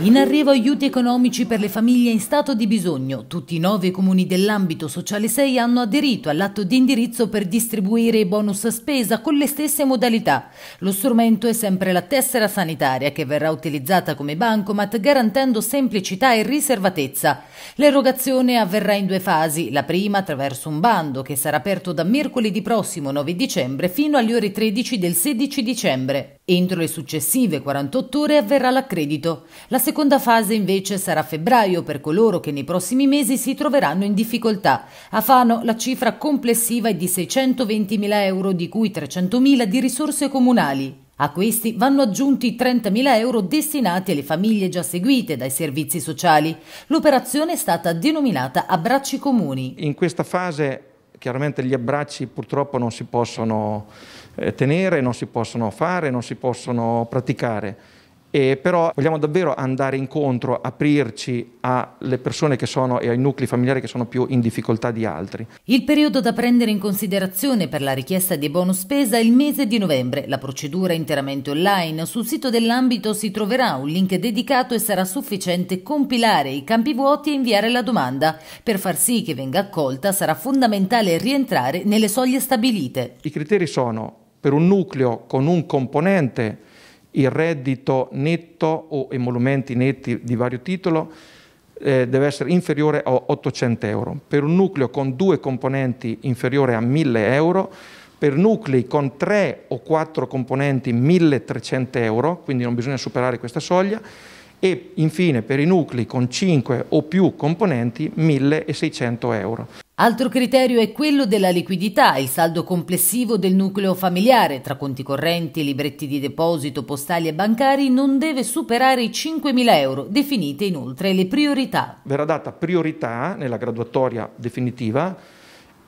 In arrivo aiuti economici per le famiglie in stato di bisogno. Tutti i nove comuni dell'ambito sociale 6 hanno aderito all'atto di indirizzo per distribuire i bonus spesa con le stesse modalità. Lo strumento è sempre la tessera sanitaria che verrà utilizzata come bancomat garantendo semplicità e riservatezza. L'erogazione avverrà in due fasi, la prima attraverso un bando che sarà aperto da mercoledì prossimo 9 dicembre fino alle ore 13 del 16 dicembre. Entro le successive 48 ore avverrà l'accredito. La seconda fase invece sarà a febbraio per coloro che nei prossimi mesi si troveranno in difficoltà. A Fano la cifra complessiva è di 620.000 euro, di cui 300.000 di risorse comunali. A questi vanno aggiunti 30.000 euro destinati alle famiglie già seguite dai servizi sociali. L'operazione è stata denominata Abbracci Comuni. In questa fase Chiaramente gli abbracci purtroppo non si possono eh, tenere, non si possono fare, non si possono praticare. E però vogliamo davvero andare incontro, aprirci alle persone che sono e ai nuclei familiari che sono più in difficoltà di altri. Il periodo da prendere in considerazione per la richiesta di bonus spesa è il mese di novembre. La procedura è interamente online. Sul sito dell'ambito si troverà un link dedicato e sarà sufficiente compilare i campi vuoti e inviare la domanda. Per far sì che venga accolta sarà fondamentale rientrare nelle soglie stabilite. I criteri sono per un nucleo con un componente il reddito netto o emolumenti netti di vario titolo eh, deve essere inferiore a 800 euro. Per un nucleo con due componenti inferiore a 1000 euro, per nuclei con tre o quattro componenti 1300 euro, quindi non bisogna superare questa soglia, e infine per i nuclei con 5 o più componenti 1600 euro. Altro criterio è quello della liquidità, il saldo complessivo del nucleo familiare tra conti correnti, libretti di deposito, postali e bancari non deve superare i 5.000 euro, definite inoltre le priorità. Verrà data priorità nella graduatoria definitiva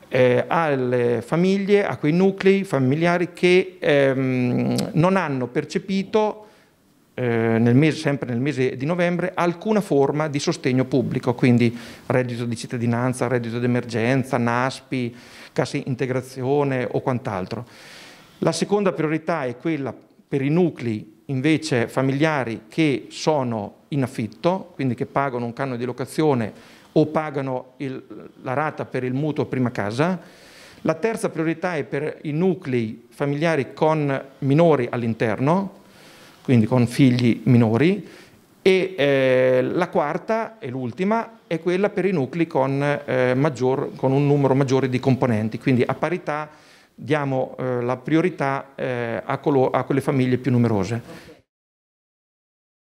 eh, alle famiglie, a quei nuclei familiari che ehm, non hanno percepito eh, nel mese, sempre nel mese di novembre alcuna forma di sostegno pubblico, quindi reddito di cittadinanza, reddito d'emergenza, NASPI, cassa integrazione o quant'altro. La seconda priorità è quella per i nuclei invece familiari che sono in affitto, quindi che pagano un canone di locazione o pagano il, la rata per il mutuo prima casa. La terza priorità è per i nuclei familiari con minori all'interno, quindi con figli minori, e eh, la quarta e l'ultima è quella per i nuclei con, eh, maggior, con, un numero maggiore di componenti, quindi a parità diamo eh, la priorità eh, a, a, quelle famiglie più numerose.